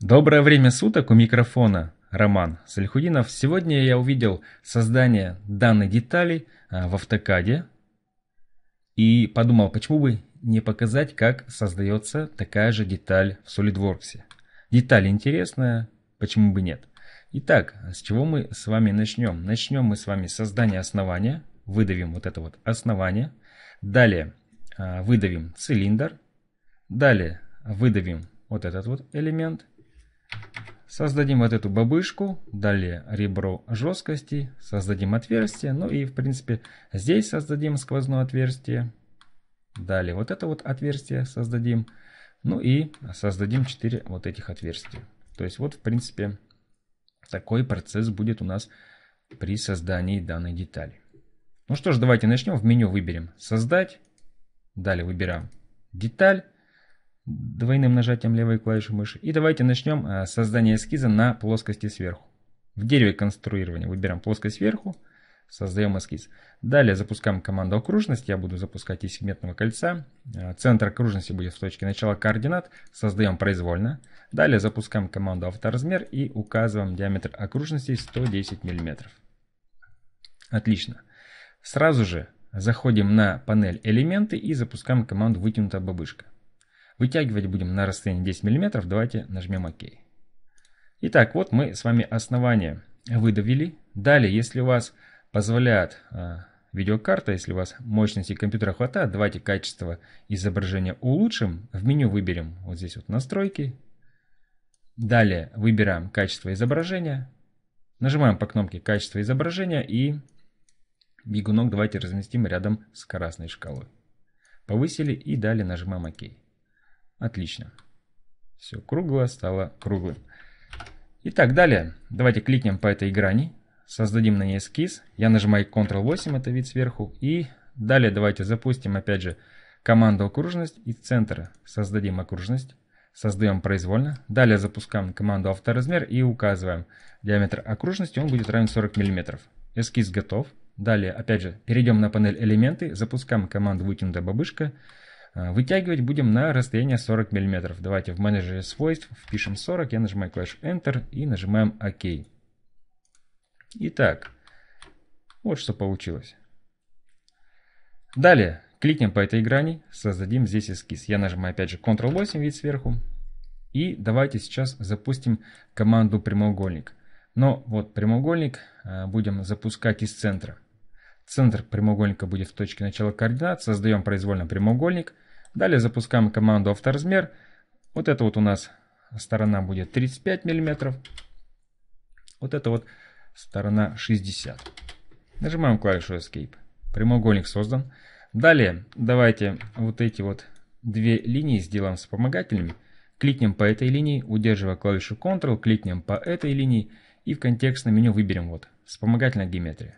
Доброе время суток у микрофона, Роман Сальхудинов. Сегодня я увидел создание данной детали а, в автокаде и подумал, почему бы не показать, как создается такая же деталь в SolidWorks. Деталь интересная, почему бы нет. Итак, с чего мы с вами начнем? Начнем мы с вами с создания основания. Выдавим вот это вот основание. Далее а, выдавим цилиндр. Далее выдавим вот этот вот элемент. Создадим вот эту бабышку, далее ребро жесткости, создадим отверстие, ну и в принципе здесь создадим сквозное отверстие. Далее вот это вот отверстие создадим, ну и создадим 4 вот этих отверстия. То есть вот в принципе такой процесс будет у нас при создании данной детали. Ну что ж, давайте начнем, в меню выберем «Создать», далее выбираем «Деталь», двойным нажатием левой клавиши мыши. И давайте начнем э, создание эскиза на плоскости сверху. В дереве конструирования выбираем плоскость сверху, создаем эскиз. Далее запускаем команду окружность. Я буду запускать из сегментного кольца. Э, центр окружности будет в точке начала координат. Создаем произвольно. Далее запускаем команду авторазмер и указываем диаметр окружности 110 мм. Отлично. Сразу же заходим на панель элементы и запускаем команду вытянутая бабышка. Вытягивать будем на расстояние 10 мм. Давайте нажмем ОК. Итак, вот мы с вами основание выдавили. Далее, если у вас позволяет э, видеокарта, если у вас мощности компьютера хватает, давайте качество изображения улучшим. В меню выберем вот здесь вот настройки. Далее выбираем качество изображения. Нажимаем по кнопке качество изображения и бегунок давайте разместим рядом с красной шкалой. Повысили и далее нажимаем ОК. Отлично. Все круглое стало круглым. И так далее. Давайте кликнем по этой грани. Создадим на ней эскиз. Я нажимаю Ctrl-8, это вид сверху. И далее давайте запустим опять же команду окружность из центра. Создадим окружность. Создаем произвольно. Далее запускаем команду авторазмер и указываем диаметр окружности. Он будет равен 40 мм. Эскиз готов. Далее, опять же, перейдем на панель элементы, запускаем команду вытянутая бабышка, Э, вытягивать будем на расстояние 40 мм. Давайте в менеджере свойств впишем 40, я нажимаю клавишу Enter и нажимаем ОК. Итак, вот что получилось. Далее, кликнем по этой грани, создадим здесь эскиз. Я нажимаю опять же Ctrl-8, вид сверху. И давайте сейчас запустим команду прямоугольник. Но вот прямоугольник э, будем запускать из центра. Центр прямоугольника будет в точке начала координат. Создаем произвольно прямоугольник. Далее запускаем команду авторазмер. Вот это вот у нас сторона будет 35 миллиметров. Вот это вот сторона 60. Нажимаем клавишу Escape. Прямоугольник создан. Далее давайте вот эти вот две линии сделаем вспомогательными. Кликнем по этой линии, удерживая клавишу Ctrl, кликнем по этой линии и в контекстном меню выберем вот вспомогательная геометрия.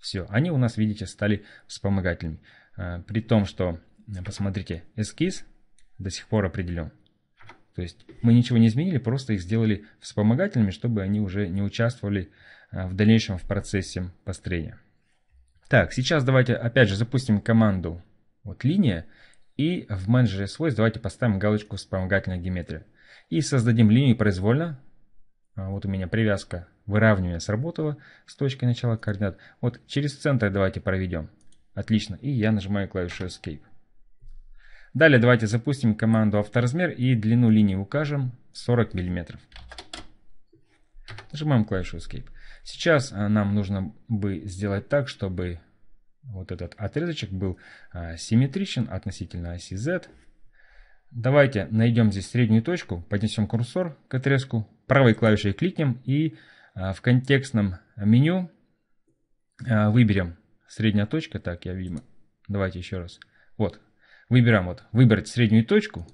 Все, они у нас, видите, стали вспомогательными. Э, при том, что, э, посмотрите, эскиз до сих пор определен. То есть мы ничего не изменили, просто их сделали вспомогательными, чтобы они уже не участвовали э, в дальнейшем в процессе построения. Так, сейчас давайте опять же запустим команду вот линия и в менеджере свойств давайте поставим галочку вспомогательная геометрия. И создадим линию произвольно. А, вот у меня привязка Выравнивание сработало с точкой начала координат. Вот через центр давайте проведем. Отлично. И я нажимаю клавишу Escape. Далее давайте запустим команду авторазмер и длину линии укажем 40 мм. Нажимаем клавишу Escape. Сейчас а, нам нужно бы сделать так, чтобы вот этот отрезочек был а, симметричен относительно оси Z. Давайте найдем здесь среднюю точку, поднесем курсор к отрезку, правой клавишей кликнем и а, в контекстном меню а, выберем средняя точка. Так, я, видимо, давайте еще раз. Вот, выбираем вот, выбрать среднюю точку.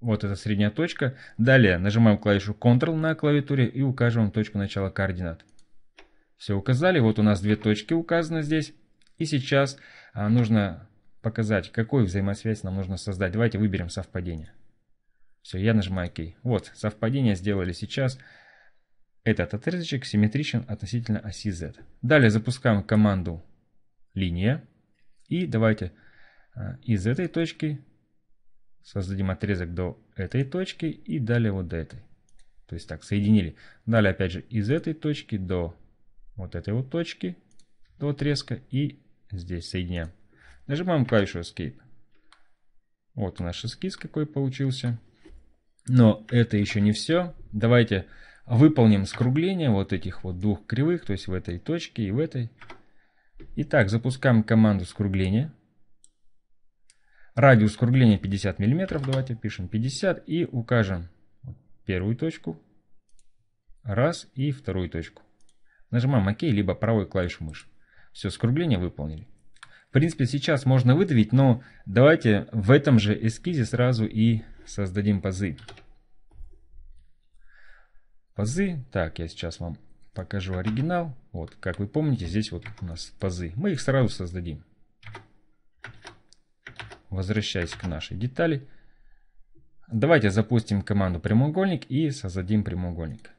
Вот эта средняя точка. Далее нажимаем клавишу Ctrl на клавиатуре и указываем точку начала координат. Все указали. Вот у нас две точки указаны здесь. И сейчас а, нужно показать, какую взаимосвязь нам нужно создать. Давайте выберем совпадение. Все, я нажимаю ОК. Вот, совпадение сделали сейчас. Сейчас. Этот отрезочек симметричен относительно оси Z. Далее запускаем команду линия. И давайте а, из этой точки создадим отрезок до этой точки и далее вот до этой. То есть так, соединили. Далее опять же из этой точки до вот этой вот точки, до отрезка и здесь соединяем. Нажимаем клавишу Escape. Вот наш эскиз какой получился. Но это еще не все. Давайте Выполним скругление вот этих вот двух кривых, то есть в этой точке и в этой. Итак, запускаем команду скругления. Радиус скругления 50 мм. Давайте пишем 50 и укажем первую точку. Раз и вторую точку. Нажимаем ОК, либо правой клавишу мыши. Все, скругление выполнили. В принципе, сейчас можно выдавить, но давайте в этом же эскизе сразу и создадим пазы пазы. Так, я сейчас вам покажу оригинал. Вот, как вы помните, здесь вот у нас пазы. Мы их сразу создадим. Возвращаясь к нашей детали. Давайте запустим команду прямоугольник и создадим прямоугольник.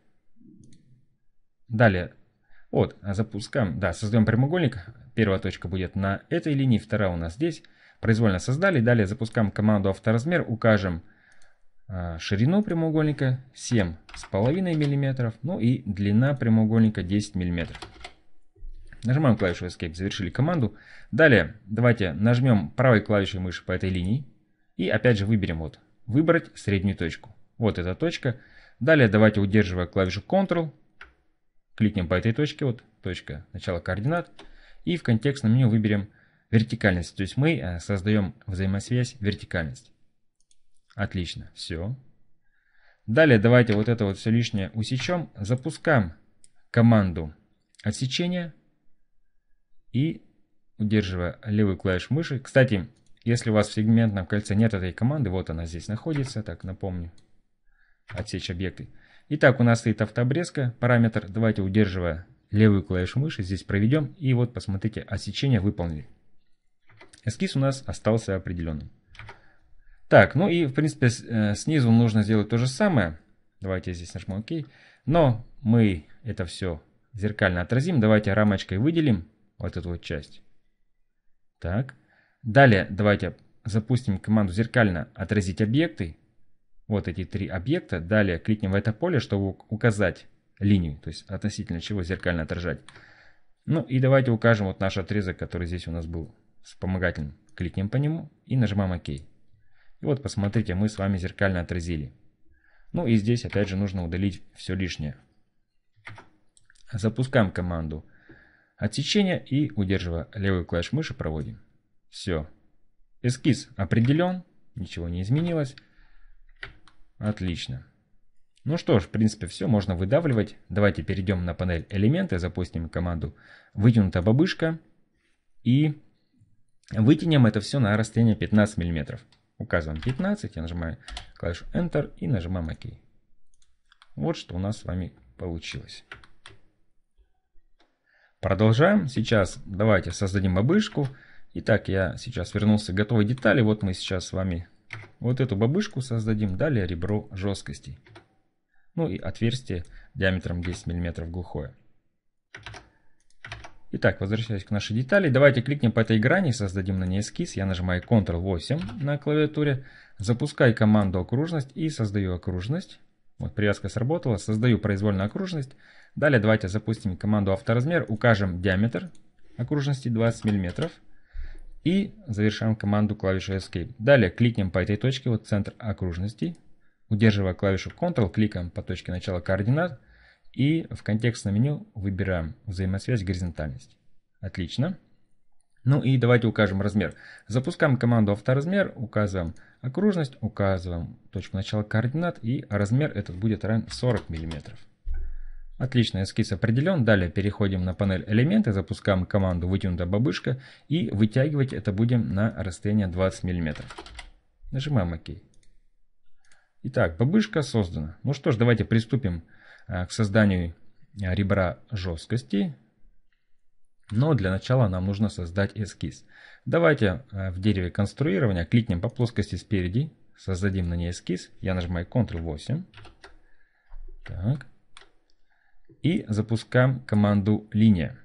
Далее. Вот, запускаем, да, создаем прямоугольник. Первая точка будет на этой линии, вторая у нас здесь. Произвольно создали. Далее запускаем команду авторазмер, укажем а, ширину прямоугольника 7,5 мм, ну и длина прямоугольника 10 мм. Нажимаем клавишу Escape, завершили команду. Далее давайте нажмем правой клавишей мыши по этой линии. И опять же выберем вот, выбрать среднюю точку. Вот эта точка. Далее давайте удерживая клавишу Ctrl, кликнем по этой точке, вот точка начала координат. И в контекстном меню выберем вертикальность. То есть мы а, создаем взаимосвязь вертикальность. Отлично, все. Далее давайте вот это вот все лишнее усечем. Запускаем команду отсечения и удерживая левую клавишу мыши. Кстати, если у вас в сегментном кольце нет этой команды, вот она здесь находится, так напомню, отсечь объекты. Итак, у нас стоит автобрезка, параметр, давайте удерживая левую клавишу мыши, здесь проведем, и вот посмотрите, отсечение выполнили. Эскиз у нас остался определенным. Так, ну и в принципе э, снизу нужно сделать то же самое. Давайте я здесь нажму ОК. Но мы это все зеркально отразим. Давайте рамочкой выделим вот эту вот часть. Так. Далее давайте запустим команду зеркально отразить объекты. Вот эти три объекта. Далее кликнем в это поле, чтобы указать линию, то есть относительно чего зеркально отражать. Ну и давайте укажем вот наш отрезок, который здесь у нас был вспомогательным. Кликнем по нему и нажимаем ОК. И вот посмотрите, мы с вами зеркально отразили. Ну и здесь опять же нужно удалить все лишнее. Запускаем команду отсечения и удерживая левую клавишу мыши проводим. Все. Эскиз определен, ничего не изменилось. Отлично. Ну что ж, в принципе все, можно выдавливать. Давайте перейдем на панель элементы, запустим команду вытянутая бабышка и вытянем это все на расстояние 15 миллиметров указываем 15, я нажимаю клавишу Enter и нажимаем ОК. Вот что у нас с вами получилось. Продолжаем. Сейчас давайте создадим бабышку. Итак, я сейчас вернулся к готовой детали. Вот мы сейчас с вами вот эту бабышку создадим. Далее ребро жесткости. Ну и отверстие диаметром 10 мм глухое. Итак, возвращаясь к нашей детали, давайте кликнем по этой грани, создадим на ней эскиз. Я нажимаю Ctrl-8 на клавиатуре, запускаю команду окружность и создаю окружность. Вот привязка сработала, создаю произвольную окружность. Далее давайте запустим команду авторазмер, укажем диаметр окружности 20 мм. И завершаем команду клавишей Escape. Далее кликнем по этой точке, вот центр окружности. Удерживая клавишу Ctrl, кликаем по точке начала координат. И в контекстном меню выбираем взаимосвязь горизонтальность. Отлично. Ну и давайте укажем размер. Запускаем команду авторазмер, указываем окружность, указываем точку начала координат и размер этот будет равен 40 мм. Отлично, эскиз определен. Далее переходим на панель элементы, запускаем команду вытянутая бабушка и вытягивать это будем на расстояние 20 мм. Нажимаем ОК. Итак, бабышка создана. Ну что ж, давайте приступим к Э, к созданию э, ребра жесткости. Но для начала нам нужно создать эскиз. Давайте э, в дереве конструирования кликнем по плоскости спереди, создадим на ней эскиз. Я нажимаю Ctrl-8. Так. И запускаем команду линия.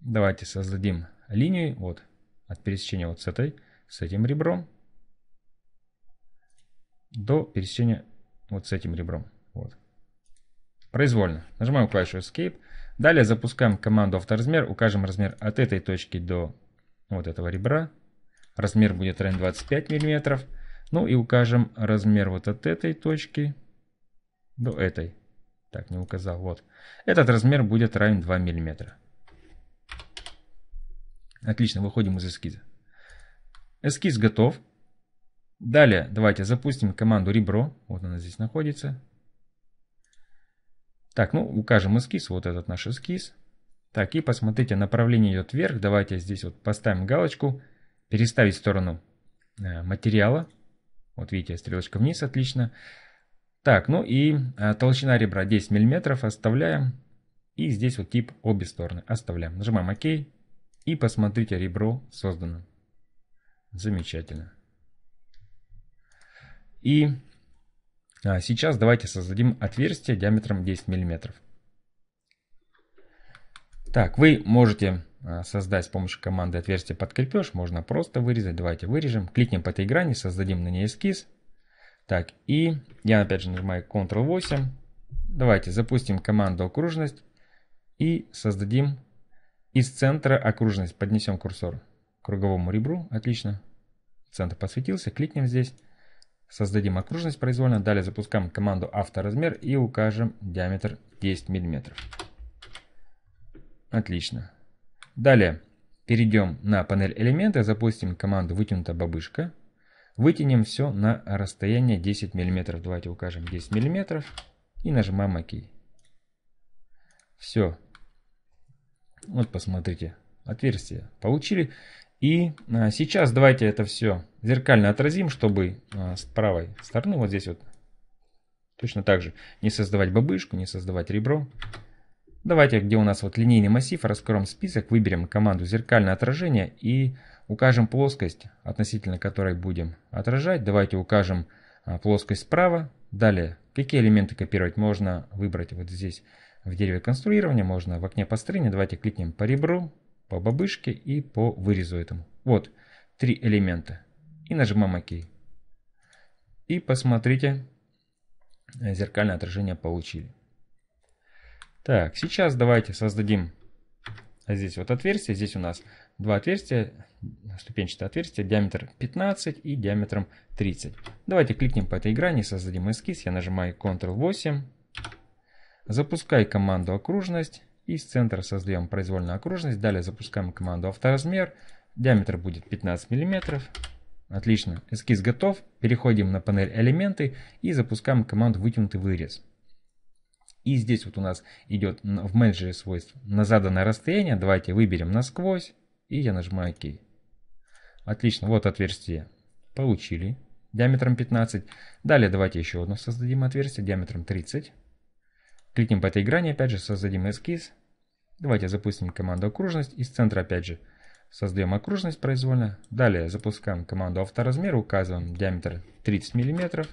Давайте создадим линию вот от пересечения вот с этой, с этим ребром до пересечения вот с этим ребром. Вот произвольно. Нажимаем клавишу Escape. Далее запускаем команду авторазмер. Укажем размер от этой точки до вот этого ребра. Размер будет равен 25 мм. Ну и укажем размер вот от этой точки до этой. Так, не указал. Вот. Этот размер будет равен 2 мм. Отлично, выходим из эскиза. Эскиз готов. Далее давайте запустим команду ребро. Вот она здесь находится. Так, ну, укажем эскиз, вот этот наш эскиз. Так, и посмотрите, направление идет вверх. Давайте здесь вот поставим галочку, переставить в сторону э, материала. Вот видите, стрелочка вниз, отлично. Так, ну и э, толщина ребра 10 мм оставляем. И здесь вот тип обе стороны оставляем. Нажимаем ОК. И посмотрите, ребро создано. Замечательно. И а сейчас давайте создадим отверстие диаметром 10 мм. Так, вы можете а, создать с помощью команды отверстие под крепеж. Можно просто вырезать. Давайте вырежем. Кликнем по этой грани, создадим на ней эскиз. Так, и я опять же нажимаю Ctrl-8. Давайте запустим команду окружность и создадим из центра окружность. Поднесем курсор к круговому ребру. Отлично. Центр посветился. Кликнем здесь. Создадим окружность произвольно, далее запускаем команду авторазмер и укажем диаметр 10 мм. Отлично. Далее перейдем на панель элемента, запустим команду вытянутая бабышка. Вытянем все на расстояние 10 мм. Давайте укажем 10 мм и нажимаем ОК. Все. Вот посмотрите, отверстие получили. И а, сейчас давайте это все зеркально отразим, чтобы а, с правой стороны вот здесь вот точно так же не создавать бабышку, не создавать ребро. Давайте, где у нас вот линейный массив, раскроем список, выберем команду зеркальное отражение и укажем плоскость, относительно которой будем отражать. Давайте укажем а, плоскость справа. Далее, какие элементы копировать можно выбрать вот здесь в дереве конструирования, можно в окне построения. Давайте кликнем по ребру, по бабышке и по вырезу этому. Вот, три элемента. И нажимаем ОК. И посмотрите, э, зеркальное отражение получили. Так, сейчас давайте создадим здесь вот отверстие. Здесь у нас два отверстия, ступенчатое отверстие, диаметр 15 и диаметром 30. Давайте кликнем по этой грани, создадим эскиз. Я нажимаю Ctrl-8. Запускаю команду окружность. Из центра создаем произвольную окружность. Далее запускаем команду авторазмер. Диаметр будет 15 мм. Отлично, эскиз готов. Переходим на панель элементы и запускаем команду вытянутый вырез. И здесь вот у нас идет в менеджере свойств на заданное расстояние. Давайте выберем насквозь и я нажимаю ОК. Отлично, вот отверстие получили диаметром 15. Далее давайте еще одно создадим отверстие диаметром 30. Кликнем по этой грани, опять же создадим эскиз. Давайте запустим команду окружность из центра опять же. Создаем окружность произвольно. Далее запускаем команду авторазмер, указываем диаметр 30 мм.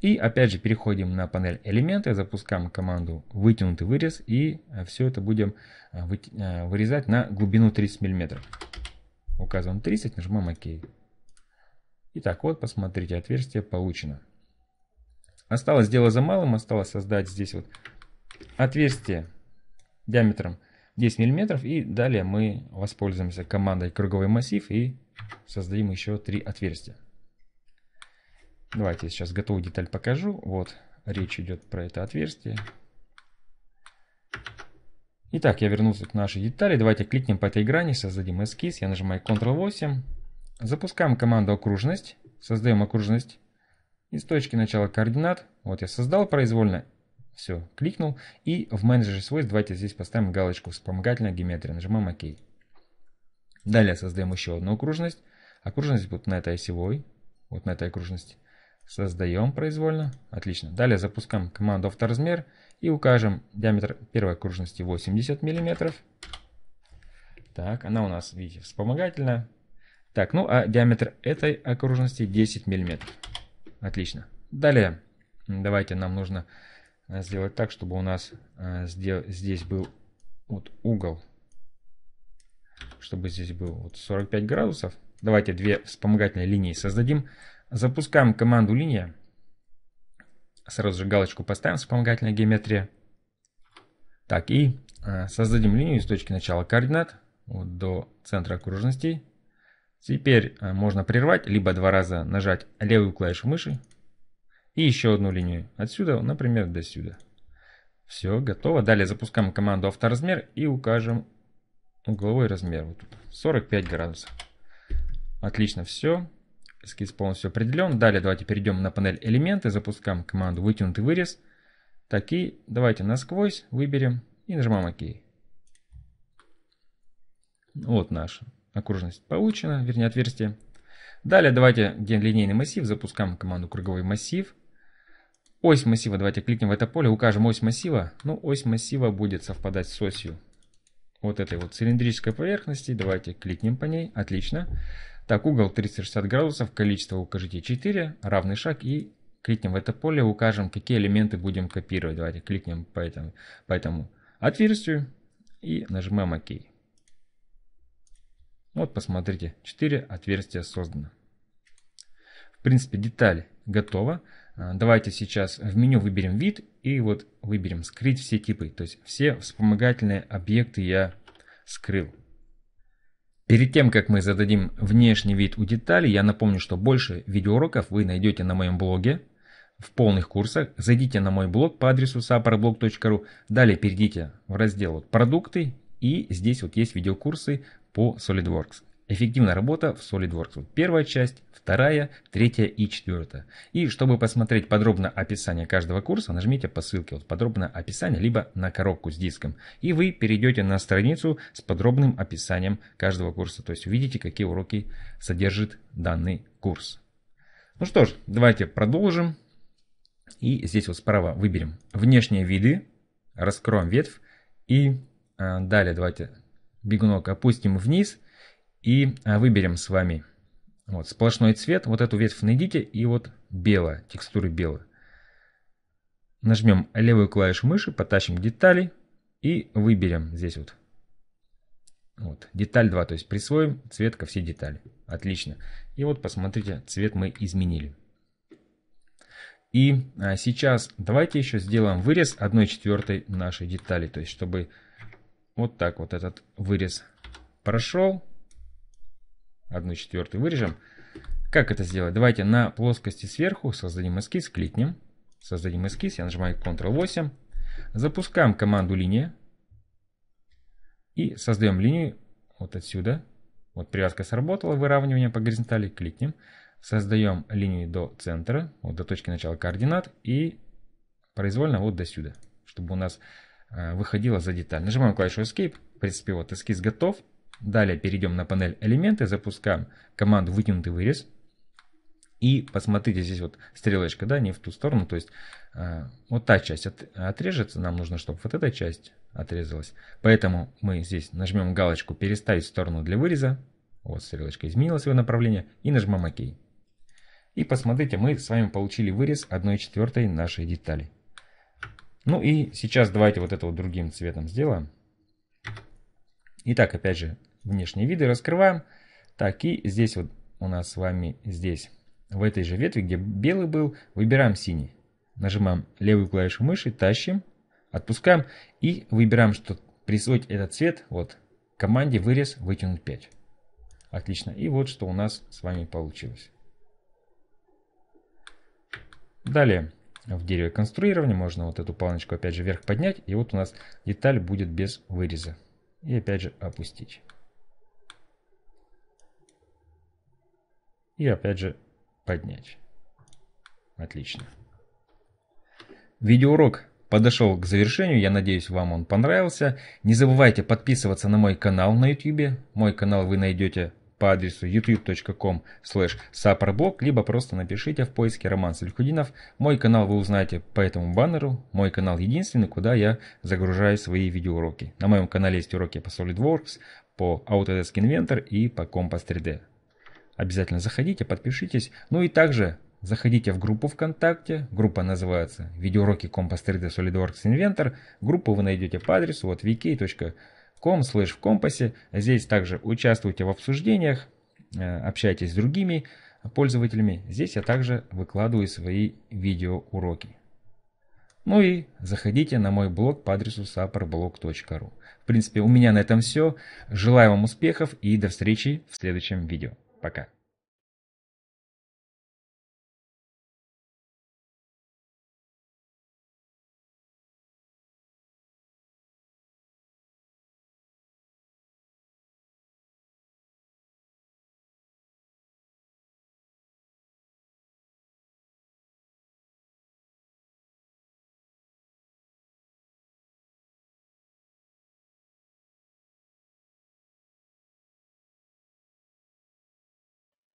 И опять же переходим на панель элементы, запускаем команду вытянутый вырез и э, все это будем э, э, вырезать на глубину 30 мм. Указываем 30, нажимаем ОК. Итак, вот посмотрите, отверстие получено. Осталось дело за малым, осталось создать здесь вот отверстие диаметром 10 мм. И далее мы воспользуемся командой круговой массив и создадим еще три отверстия. Давайте сейчас готовую деталь покажу. Вот речь идет про это отверстие. Итак, я вернулся к нашей детали. Давайте кликнем по этой грани, создадим эскиз. Я нажимаю Ctrl-8. Запускаем команду окружность. Создаем окружность из точки начала координат, вот я создал произвольно, все, кликнул, и в менеджере свойств давайте здесь поставим галочку «Вспомогательная геометрия», нажимаем «Ок». Далее создаем еще одну окружность. Окружность будет на этой осевой, вот на этой окружности. Создаем произвольно. Отлично. Далее запускаем команду «Авторазмер» и укажем диаметр первой окружности 80 мм. Так, она у нас, видите, вспомогательная. Так, ну а диаметр этой окружности 10 миллиметров. Отлично. Далее, давайте нам нужно э, сделать так, чтобы у нас э, здесь был вот угол, чтобы здесь был вот 45 градусов. Давайте две вспомогательные линии создадим. Запускаем команду линия. Сразу же галочку поставим, вспомогательная геометрия. Так, и э, создадим линию из точки начала координат вот, до центра окружности Теперь э, можно прервать, либо два раза нажать левую клавишу мыши и еще одну линию. Отсюда, например, до сюда. Все, готово. Далее запускаем команду авторазмер и укажем угловой размер. Вот тут 45 градусов. Отлично, все. Эскиз полностью определен. Далее давайте перейдем на панель элементы, запускаем команду вытянутый вырез. Так и давайте насквозь выберем и нажимаем ОК. Вот наш Окружность получена, вернее отверстие. Далее давайте, где линейный массив, запускаем команду круговой массив. Ось массива, давайте кликнем в это поле, укажем ось массива. Ну, ось массива будет совпадать с осью вот этой вот цилиндрической поверхности. Давайте кликнем по ней, отлично. Так, угол 360 градусов, количество укажите 4, равный шаг и кликнем в это поле, укажем, какие элементы будем копировать. Давайте кликнем по этому, по этому отверстию и нажимаем ОК. Вот посмотрите, 4 отверстия создано. В принципе деталь готова. А, давайте сейчас в меню выберем вид и вот выберем скрыть все типы. То есть все вспомогательные объекты я скрыл. Перед тем, как мы зададим внешний вид у деталей, я напомню, что больше видеоуроков вы найдете на моем блоге в полных курсах. Зайдите на мой блог по адресу saproblog.ru. Далее перейдите в раздел «Продукты» и здесь вот есть видеокурсы по SolidWorks. Эффективная работа в SolidWorks. первая часть, вторая, третья и четвертая. И чтобы посмотреть подробно описание каждого курса, нажмите по ссылке вот «Подробное описание» либо на коробку с диском. И вы перейдете на страницу с подробным описанием каждого курса. То есть увидите, какие уроки содержит данный курс. Ну что ж, давайте продолжим. И здесь вот справа выберем внешние виды, раскроем ветвь и э, далее давайте бегунок опустим вниз и а, выберем с вами вот сплошной цвет, вот эту ветвь найдите и вот белая, текстуры белая. Нажмем левую клавишу мыши, потащим детали и выберем здесь вот. Вот, деталь 2, то есть присвоим цвет ко всей детали. Отлично. И вот посмотрите, цвет мы изменили. И а, сейчас давайте еще сделаем вырез 1 четвертой нашей детали, то есть чтобы вот так вот этот вырез прошел. 1 четвертую вырежем. Как это сделать? Давайте на плоскости сверху создадим эскиз, кликнем. Создадим эскиз, я нажимаю Ctrl-8. Запускаем команду линия. И создаем линию вот отсюда. Вот привязка сработала, выравнивание по горизонтали, кликнем. Создаем линию до центра, вот до точки начала координат и произвольно вот до сюда, чтобы у нас Э, выходила за деталь. Нажимаем клавишу Escape. В принципе, вот эскиз готов. Далее перейдем на панель элементы, запускаем команду вытянутый вырез. И посмотрите, здесь вот стрелочка, да, не в ту сторону, то есть э, вот та часть от, отрежется, нам нужно, чтобы вот эта часть отрезалась. Поэтому мы здесь нажмем галочку «Переставить сторону для выреза». Вот стрелочка изменила свое направление и нажмем «Ок». И посмотрите, мы с вами получили вырез четвертой нашей детали. Ну и сейчас давайте вот это вот другим цветом сделаем. Итак, опять же, внешние виды раскрываем. Так, и здесь вот у нас с вами здесь, в этой же ветви, где белый был, выбираем синий. Нажимаем левую клавишу мыши, тащим, отпускаем и выбираем, что присвоить этот цвет, вот, команде вырез, вытянуть 5. Отлично. И вот что у нас с вами получилось. Далее в дереве конструирования. Можно вот эту планочку опять же вверх поднять. И вот у нас деталь будет без выреза. И опять же опустить. И опять же поднять. Отлично. Видеоурок подошел к завершению. Я надеюсь, вам он понравился. Не забывайте подписываться на мой канал на YouTube. Мой канал вы найдете по адресу youtube.com slash saporblog, либо просто напишите в поиске Роман Салихудинов. Мой канал вы узнаете по этому баннеру. Мой канал единственный, куда я загружаю свои видеоуроки. На моем канале есть уроки по SolidWorks, по Autodesk Inventor и по Compass 3D. Обязательно заходите, подпишитесь. Ну и также заходите в группу ВКонтакте. Группа называется «Видеоуроки Compass 3D SolidWorks Inventor». Группу вы найдете по адресу вот vk.com com slash в компасе. Здесь также участвуйте в обсуждениях, э, общайтесь с другими пользователями. Здесь я также выкладываю свои видео уроки. Ну и заходите на мой блог по адресу saporblog.ru. В принципе, у меня на этом все. Желаю вам успехов и до встречи в следующем видео. Пока.